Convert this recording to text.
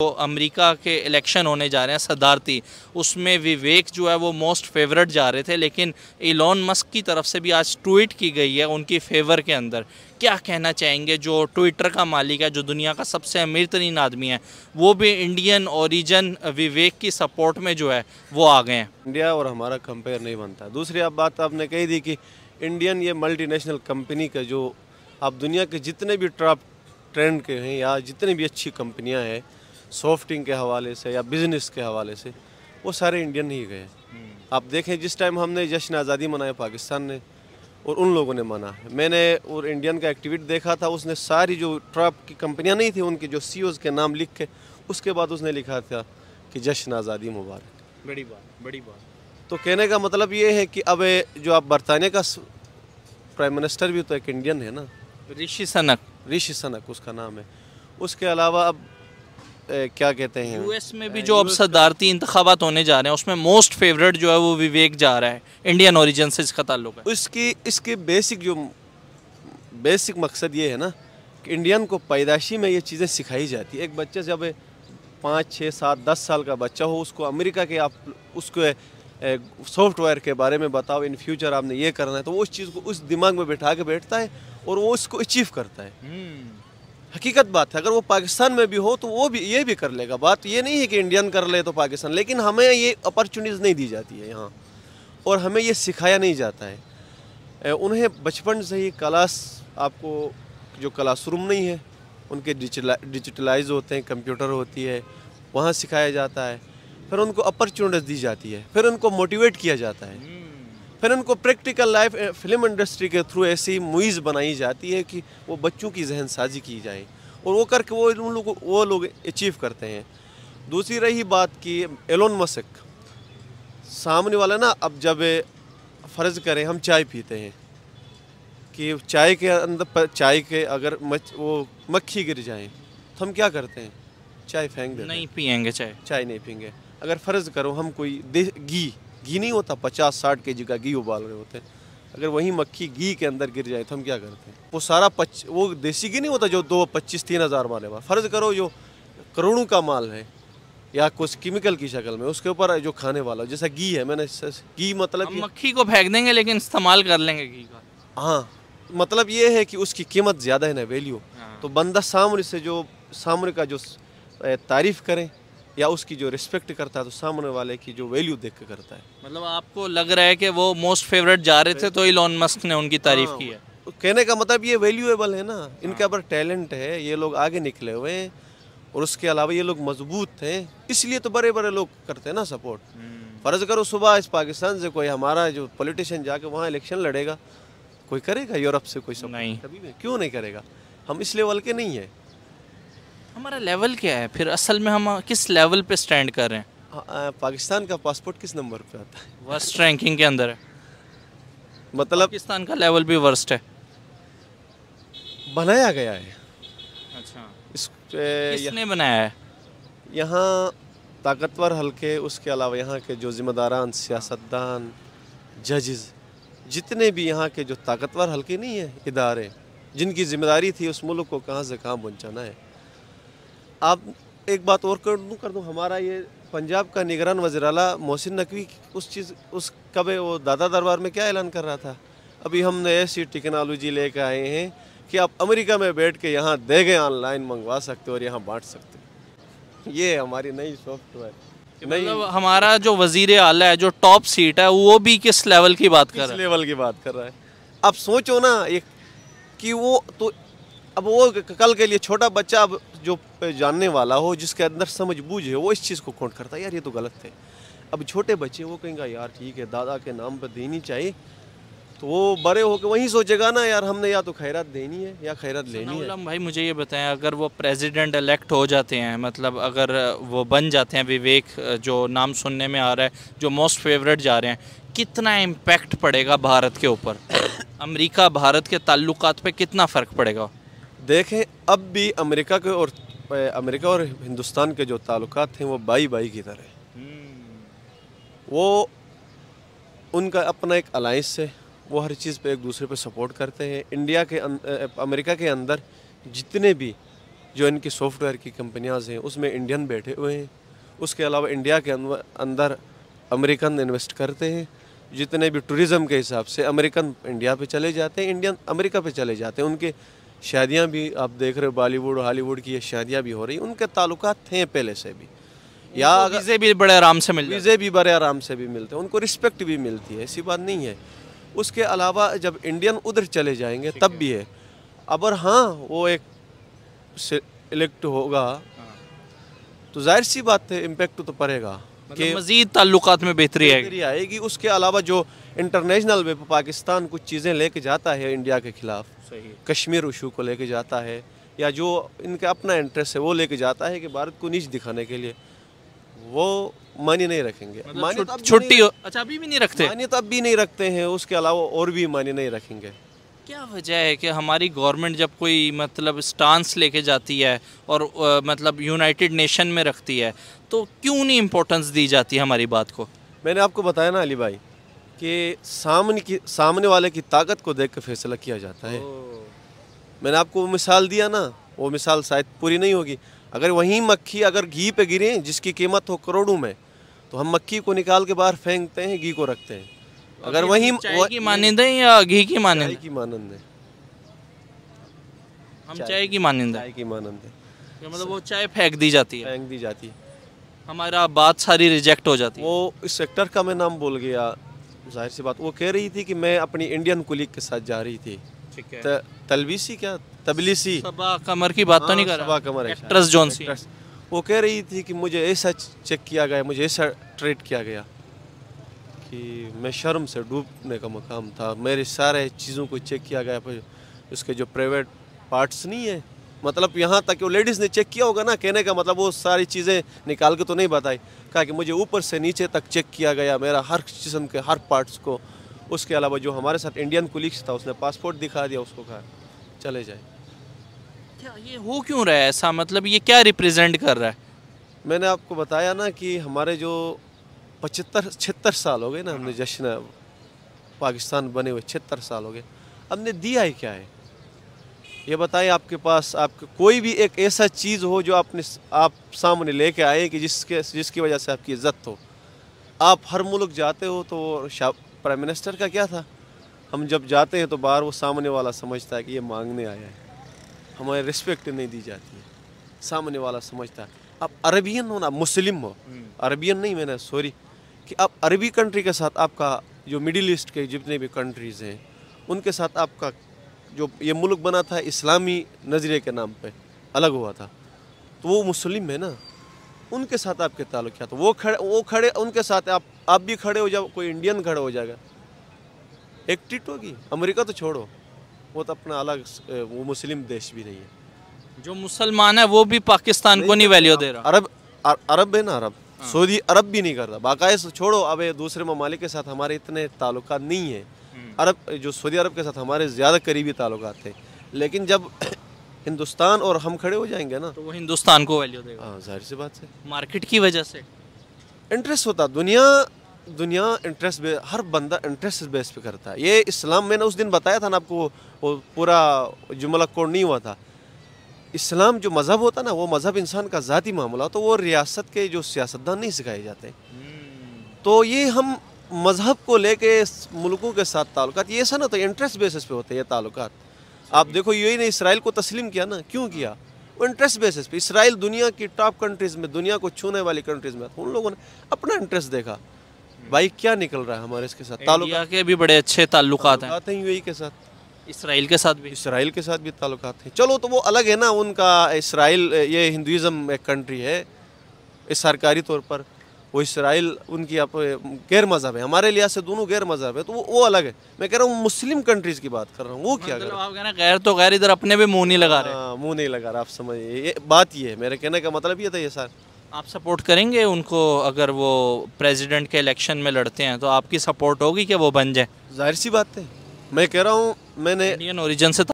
तो अमेरिका के इलेक्शन होने जा रहे हैं सदारती उसमें विवेक जो है वो मोस्ट फेवरेट जा रहे थे लेकिन इलॉन मस्क की तरफ से भी आज ट्वीट की गई है उनकी फेवर के अंदर क्या कहना चाहेंगे जो ट्विटर का मालिक है जो दुनिया का सबसे अमीर तरीन आदमी है वो भी इंडियन ओरिजन विवेक की सपोर्ट में जो है वो आ गए हैं इंडिया और हमारा कंपेयर नहीं बनता दूसरी आप बात आपने कही थी कि इंडियन ये मल्टी कंपनी का जो आप दुनिया के जितने भी टॉप ट्रेंड के हैं या जितनी भी अच्छी कंपनियाँ हैं सॉफ्टिंग के हवाले से या बिज़नेस के हवाले से वो सारे इंडियन ही गए हम्म। आप देखें जिस टाइम हमने जश्न आज़ादी मनाया पाकिस्तान ने और उन लोगों ने माना मैंने और इंडियन का एक्टिविट देखा था उसने सारी जो ट्रप की कंपनियां नहीं थी उनके जो सी e के नाम लिख के उसके बाद उसने लिखा था कि जश्न आज़ादी मुबारक बड़ी बात बड़ी बात तो कहने का मतलब ये है कि अब जो आप बरतानिया का प्राइम मिनिस्टर भी तो एक इंडियन है ना ऋषि सनक ऋषि सनक उसका नाम है उसके अलावा अब क्या कहते हैं यूएस में भी uh, जो अब सदारती इंतबात होने जा रहे हैं उसमें मोस्ट फेवरेट जो है वो विवेक जा रहा है इंडियन औरिजन से इसका ताल्लुक है उसकी इसके बेसिक जो बेसिक मकसद ये है ना कि इंडियन को पैदाशी में ये चीज़ें सिखाई जाती है एक बच्चे जब पाँच छः सात दस साल का बच्चा हो उसको अमेरिका के आप उसको सॉफ्टवेयर के बारे में बताओ इन फ्यूचर आपने ये करना है तो वो उस चीज़ को उस दिमाग में बैठा के बैठता है और वो उसको अचीव करता है hmm. हकीकत बात है अगर वो पाकिस्तान में भी हो तो वो भी ये भी कर लेगा बात ये नहीं है कि इंडियन कर ले तो पाकिस्तान लेकिन हमें ये अपॉर्चुनिटीज़ नहीं दी जाती है यहाँ और हमें ये सिखाया नहीं जाता है उन्हें बचपन से ही क्लास आपको जो क्लासरूम नहीं है उनके डिजिटलाइज होते हैं कंप्यूटर होती है वहाँ सिखाया जाता है फिर उनको अपॉर्चुनिटीज़ दी जाती है फिर उनको मोटिवेट किया जाता है हम्म। फिर उनको प्रैक्टिकल लाइफ फिल्म इंडस्ट्री के थ्रू ऐसी मूवीज़ बनाई जाती है कि वो बच्चों की जहन साजी की जाए और वो करके वो उन लोग वो लोग अचीव करते हैं दूसरी रही बात कि एलोन मस्क सामने वाला ना अब जब eh, फ़र्ज़ करें हम चाय पीते हैं कि चाय के अंदर चाय के अगर मच वो मक्खी गिर जाए तो हम क्या करते हैं चाय फेंक देते नहीं पियेंगे चाय चाय नहीं पियेंगे अगर फ़र्ज़ करो हम कोई घी घी नहीं होता पचास साठ के जी का घी उबाल रहे होते हैं अगर वही मक्खी घी के अंदर गिर जाए तो हम क्या करते हैं वो सारा पच वो देसी घी नहीं होता जो दो पच्चीस तीन हज़ार वाले बार फ़र्ज़ करो जो करोड़ों का माल है या कुछ केमिकल की शक्ल में उसके ऊपर जो खाने वाला जैसा घी है मैंने घी मतलब मक्खी को फेंक देंगे लेकिन इस्तेमाल कर लेंगे घी का हाँ मतलब ये है कि उसकी कीमत ज़्यादा है ना वैल्यू हाँ। तो बंदा सामने से जो सामने का जो तारीफ़ करें या उसकी जो रिस्पेक्ट करता है तो सामने वाले की जो वैल्यू देख के करता है मतलब आपको लग रहा है कि वो मोस्ट फेवरेट जा रहे थे तो इलोन मस्क ने उनकी तारीफ हाँ, की है कहने का मतलब ये वैल्यूएबल है ना इनके ऊपर टैलेंट है ये लोग आगे निकले हुए हैं और उसके अलावा ये लोग मजबूत थे इसलिए तो बड़े बड़े लोग करते हैं ना सपोर्ट हम्म। फ़र्ज़ करो सुबह इस पाकिस्तान से कोई हमारा जो पॉलिटिशियन जाके वहाँ इलेक्शन लड़ेगा कोई करेगा यूरोप से कोई सपोर्ट नहीं क्यों नहीं करेगा हम इस लेवल के नहीं है हमारा लेवल क्या है फिर असल में हम किस लेवल पे स्टैंड कर रहे हैं पाकिस्तान का पासपोर्ट किस नंबर पे आता है वर्स्ट रैंकिंग के अंदर है मतलब पाकिस्तान का लेवल भी वर्स्ट है बनाया गया है अच्छा इसने बनाया है यहाँ ताकतवर हल्के उसके अलावा यहाँ के जो ज़िम्मेदारान सियासतदान जजेस जितने भी यहाँ के जो ताकतवर हल्के नहीं हैं इदारे जिनकी ज़िम्मेदारी थी उस मुल्क को कहाँ से कहाँ पहुँचाना है आप एक बात और कर दूँ कर दूँ हमारा ये पंजाब का निगरान वजराला मोहसिन नकवी उस चीज़ उस कब वो दादा दरबार में क्या ऐलान कर रहा था अभी हम ऐसी टेक्नोलॉजी लेकर आए हैं कि आप अमेरिका में बैठ के यहाँ दे गए ऑनलाइन मंगवा सकते हो और यहाँ बांट सकते हो ये हमारी नई सॉफ्टवेयर मतलब हमारा जो वजीर आला है जो टॉप सीट है वो भी किस लेवल की बात कर रहा है लेवल की बात कर रहा है आप सोचो ना एक कि वो तो अब वो कल के लिए छोटा बच्चा अब जो जानने वाला हो जिसके अंदर समझ बूझ है वो इस चीज़ को काउंट करता है यार ये तो गलत है अब छोटे बच्चे वो कहेंगे यार ठीक है दादा के नाम पर देनी चाहिए तो वो बड़े होकर वहीं सोचेगा ना यार हमने या तो खैरत देनी है या खैरत लेनी है भाई मुझे ये बताएं अगर वो प्रेसिडेंट इलेक्ट हो जाते हैं मतलब अगर वो बन जाते हैं विवेक जो नाम सुनने में आ रहा है जो मोस्ट फेवरेट जा रहे हैं कितना इम्पेक्ट पड़ेगा भारत के ऊपर अमेरिका भारत के ताल्लुकात पे कितना फ़र्क पड़ेगा देखें अब भी अमेरिका के और अमेरिका और हिंदुस्तान के जो ताल्लुक हैं वो बाई बाई की तरह हम्म। वो उनका अपना एक अलाइंस है वो हर चीज़ पे एक दूसरे पे सपोर्ट करते हैं इंडिया के अं, अमेरिका के अंदर जितने भी जो इनकी सॉफ्टवेयर की कंपनियाज हैं उसमें इंडियन बैठे हुए हैं उसके अलावा इंडिया के अंदर अमेरिकन इन्वेस्ट करते हैं जितने भी टूरिज़म के हिसाब से अमेरिकन इंडिया पे चले जाते हैं इंडियन अमेरिका पे चले जाते हैं उनके शादियाँ भी आप देख रहे हो बॉलीवुड हॉलीवुड की शादियाँ भी हो रही उनके ताल्लुक थे पहले से भी या वीज़े भी बड़े आराम से मिलते वीज़े भी बड़े आराम से भी मिलते हैं उनको रिस्पेक्ट भी मिलती है ऐसी बात नहीं है उसके अलावा जब इंडियन उधर चले जाएंगे तब भी है अगर हाँ वो एक इलेक्ट होगा हाँ। तो जाहिर सी बात है इम्पेक्ट तो पड़ेगा मतलब कि मजीद ताल्लुक में बेहतरी आएगी आएगी उसके अलावा जो इंटरनेशनल वे पर पाकिस्तान कुछ चीज़ें लेके जाता है इंडिया के खिलाफ कश्मीर उशू को लेके जाता है या जो इनका अपना इंटरेस्ट है वो लेके जाता है कि भारत को नीच दिखाने के लिए वो मानी नहीं रखेंगे मतलब मानी छुट्टी अच्छा अभी भी नहीं रखते मानी तो अब भी नहीं रखते हैं उसके अलावा और भी मानी नहीं रखेंगे क्या वजह है कि हमारी गवर्नमेंट जब कोई मतलब स्टांस लेके जाती है और आ, मतलब यूनाइटेड नेशन में रखती है तो क्यों नहीं इम्पोर्टेंस दी जाती है हमारी बात को मैंने आपको बताया ना अली भाई कि सामने की सामने वाले की ताकत को देख कर फैसला किया जाता है मैंने आपको वो मिसाल दिया ना वो मिसाल शायद पूरी नहीं होगी अगर वहीं मक्खी अगर घी पे गिरे जिसकी कीमत हो करोड़ों में तो हम मक्खी को निकाल के बाहर फेंकते हैं घी को रखते हैं अगर वही चाय की मानिंद है या घी की मानिंद की मानंद है हम चाय की मानिंद चाय की मानंद है मतलब वो चाय फेंक दी जाती है फेंक दी जाती है हमारा बात सारी रिजेक्ट हो जाती है वो इस सेक्टर का मैं नाम बोल गया जाहिर सी बात वो कह रही थी कि मैं अपनी इंडियन कुलीग के साथ जा रही थी तलबीसी क्या तबलीसी सबा कमर की बात तो हाँ, नहीं कर रहा कमर एक्ट्रेस जॉन सी वो कह रही थी कि मुझे ऐसा चेक किया गया मुझे ऐसा ट्रीट किया गया कि मैं शर्म से डूबने का मकाम था मेरे सारे चीज़ों को चेक किया गया फिर उसके जो प्राइवेट पार्ट्स नहीं है मतलब यहाँ तक वो लेडीज़ ने चेक किया होगा ना कहने का मतलब वो सारी चीज़ें निकाल के तो नहीं बताई कहा कि मुझे ऊपर से नीचे तक चेक किया गया मेरा हर किस्म के हर पार्ट्स को उसके अलावा जो हमारे साथ इंडियन कुलिक्स था उसने पासपोर्ट दिखा दिया उसको कहा चले जाए ये हो क्यों रहा है ऐसा मतलब ये क्या रिप्रेजेंट कर रहा है मैंने आपको बताया ना कि हमारे जो पचहत्तर छिहत्तर साल हो गए ना हमने जश्न पाकिस्तान बने हुए छिहत्तर साल हो गए हमने दिया ही क्या है ये बताएं आपके पास आपके कोई भी एक ऐसा चीज़ हो जो आपने आप सामने लेके आए कि जिसके जिसकी वजह से आपकी इज्जत हो आप हर मुल्क जाते हो तो प्राइम मिनिस्टर का क्या था हम जब जाते हैं तो बाहर वो सामने वाला समझता है कि ये मांगने आया है हमारे रिस्पेक्ट नहीं दी जाती है सामने वाला समझता है आप अरबियन हो ना मुस्लिम हो हम्म। अरबियन नहीं मैंने सॉरी कि आप अरबी कंट्री के साथ आपका जो मिडिल ईस्ट के जितने भी कंट्रीज़ हैं उनके साथ आपका जो ये मुल्क बना था इस्लामी नज़रिए के नाम पे अलग हुआ था तो वो मुस्लिम है ना उनके साथ आपके ताल्लुक क्या था वो खड़े वो खड़े उनके साथ आप आप भी खड़े हो जाओ कोई इंडियन खड़े हो जाएगा एक टिट होगी अमेरिका तो छोड़ो वो तो अपना अलग वो मुस्लिम देश भी नहीं है जो मुसलमान है वो भी पाकिस्तान को नहीं वैल्यू दे रहा अरब अरब है ना अरब हाँ। सऊदी अरब भी नहीं करता बाकायद छोड़ो अब दूसरे ममालिक के साथ हमारे इतने ताल्लुक नहीं हैं हम्म। अरब जो सऊदी अरब के साथ हमारे ज़्यादा करीबी ताल्लुक थे लेकिन जब हिंदुस्तान और हम खड़े हो जाएंगे ना तो वो हिंदुस्तान को वैल्यू देगा हाँ जाहिर सी बात से मार्केट की वजह से इंटरेस्ट होता दुनिया दुनिया इंटरेस्ट हर बंदा इंटरेस्ट बेस पे करता है ये इस्लाम मैंने उस दिन बताया था ना आपको वो पूरा जुमला कोड नहीं हुआ था इस्लाम जो मज़हब होता ना वो मज़हब इंसान का ज़ाती मामला तो वो रियासत के जो सियासतदान नहीं सिखाए जाते हम्म। तो ये हम मज़हब को लेके मुल्कों के साथ ताल्लुक ये ऐसा ना तो इंटरेस्ट बेसिस पे होते हैं ये ताल्लुक आप देखो यू ने इसराइल को तस्लीम किया ना क्यों किया इंटरेस्ट हाँ। बेसिस पे इसराइल दुनिया की टॉप कंट्रीज़ में दुनिया को छूने वाली कंट्रीज़ में उन लोगों ने अपना इंटरेस्ट देखा हम्म। भाई क्या निकल रहा है हमारे इसके साथ ताल्लुक के भी बड़े अच्छे ताल्लुक हैं यूएई के साथ इसराइल के साथ भी इसराइल के साथ भी ताल्लुक हैं चलो तो वो अलग है ना उनका इसराइल ये हिंदुज़म एक कंट्री है इस सरकारी तौर पर वो इसराइल उनकी आप गैर मजहब है हमारे लिहाज से दोनों गैर मजहब है तो वो, वो अलग है मैं कह रहा हूँ मुस्लिम कंट्रीज की बात कर रहा हूँ वो क्या मतलब कर रहा हूँ गैर तो गैर इधर अपने भी मुँह नहीं लगा रहे हाँ, मुँह नहीं लगा रहा आप समझिए ये बात ये है मेरे कहने का मतलब ये था ये सर आप सपोर्ट करेंगे उनको अगर वो प्रेसिडेंट के इलेक्शन में लड़ते हैं तो आपकी सपोर्ट होगी कि वो बन जाए जाहिर सी बात है मैं कह रहा हूँ मैंने इंडियन ओरिजिन से तो